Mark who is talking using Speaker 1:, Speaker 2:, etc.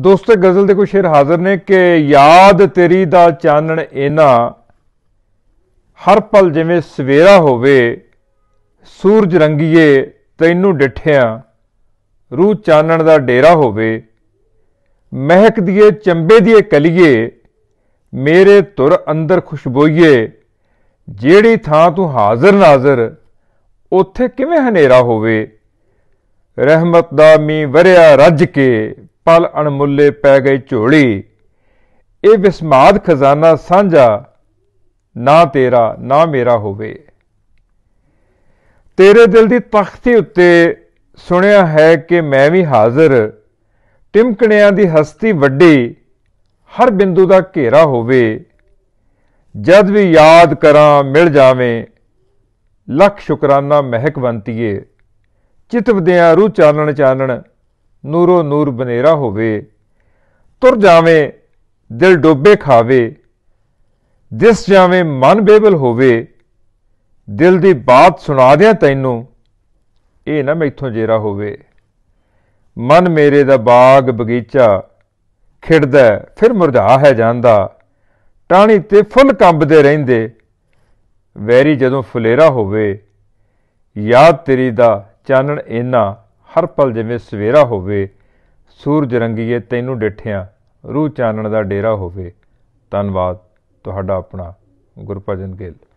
Speaker 1: ਦੋਸਤੋ ਗਜ਼ਲ ਦੇ ਕੋਈ ਸ਼ੇਰ ਹਾਜ਼ਰ ਨੇ ਕਿ ਯਾਦ ਤੇਰੀ ਦਾ ਚਾਨਣ ਇਨਾ ਹਰ ਪਲ ਜਿਵੇਂ ਸਵੇਰਾ ਹੋਵੇ ਸੂਰਜ ਰੰਗੀਏ ਤੈਨੂੰ ਡਿਠਿਆ ਰੂਹ ਚਾਨਣ ਦਾ ਡੇਰਾ ਹੋਵੇ ਮਹਿਕ ਦੀਏ ਚੰਬੇ ਦੀਏ ਕਲੀਏ ਮੇਰੇ ਤੁਰ ਅੰਦਰ ਖੁਸ਼ਬੋਈਏ ਜਿਹੜੀ ਥਾਂ ਤੂੰ ਹਾਜ਼ਰ ਨਾਜ਼ਰ ਉੱਥੇ ਕਿਵੇਂ ਹਨੇਰਾ ਹੋਵੇ ਰਹਿਮਤ ਦਾ ਮੀ ਵਰਿਆ ਰੱਜ ਕੇ ਪਲ ਅਣਮੁੱਲੇ ਪੈ ਗਏ ਝੋਲੀ ਇਹ ਵਿਸਮਾਦ ਖਜ਼ਾਨਾ ਸਾਂਝਾ ਨਾ ਤੇਰਾ ਨਾ ਮੇਰਾ ਹੋਵੇ ਤੇਰੇ ਦਿਲ ਦੀ ਤਖਤੀ ਉੱਤੇ ਸੁਣਿਆ ਹੈ ਕਿ ਮੈਂ ਵੀ ਹਾਜ਼ਰ ਟਿਮਕਣਿਆਂ ਦੀ ਹਸਤੀ ਵੱਡੀ ਹਰ ਬਿੰਦੂ ਦਾ ਘੇਰਾ ਹੋਵੇ ਜਦ ਵੀ ਯਾਦ ਕਰਾਂ ਮਿਲ ਜਾਵੇਂ ਲੱਖ ਸ਼ੁਕਰਾਨਾ ਮਹਿਕਵੰਤੀਏ ਚਿਤਵਦਿਆਂ ਰੂ ਚਾਨਣ ਚਾਨਣ ਨੂਰੋ ਨੂਰ ਬਨੇਰਾ ਹੋਵੇ ਤੁਰ ਜਾਵੇਂ ਦਿਲ ਡੋਬੇ ਖਾਵੇ ਦਿਸ ਜਾਵੇਂ ਮਨ ਬੇਬਲ ਹੋਵੇ ਦਿਲ ਦੀ ਬਾਤ ਸੁਣਾ ਦਿਆਂ ਤੈਨੂੰ ਇਹ ਨਾ ਮੈਥੋਂ ਜੇਰਾ ਹੋਵੇ ਮਨ ਮੇਰੇ ਦਾ ਬਾਗ ਬਗੀਚਾ ਖਿੜਦਾ ਫਿਰ ਮੁਰਝਾ ਹੈ ਜਾਂਦਾ ਟਾਣੀ ਤੇ ਫੁੱਲ ਕੰਬਦੇ ਰਹਿੰਦੇ ਵੈਰੀ ਜਦੋਂ ਫੁਲੇਰਾ ਹੋਵੇ ਯਾਦ ਤੇਰੀ ਦਾ ਚਾਨਣ ਇਨਾ ਹਰ ਪਲ ਜਿਵੇਂ ਸਵੇਰਾ ਹੋਵੇ ਸੂਰਜ ਰੰਗੀਏ ਤੈਨੂੰ ਡਿਠਿਆ ਰੂਹ ਚਾਨਣ ਦਾ ਡੇਰਾ ਹੋਵੇ ਧੰਨਵਾਦ ਤੁਹਾਡਾ ਆਪਣਾ ਗੁਰਪਜਨ ਗਿੱਲ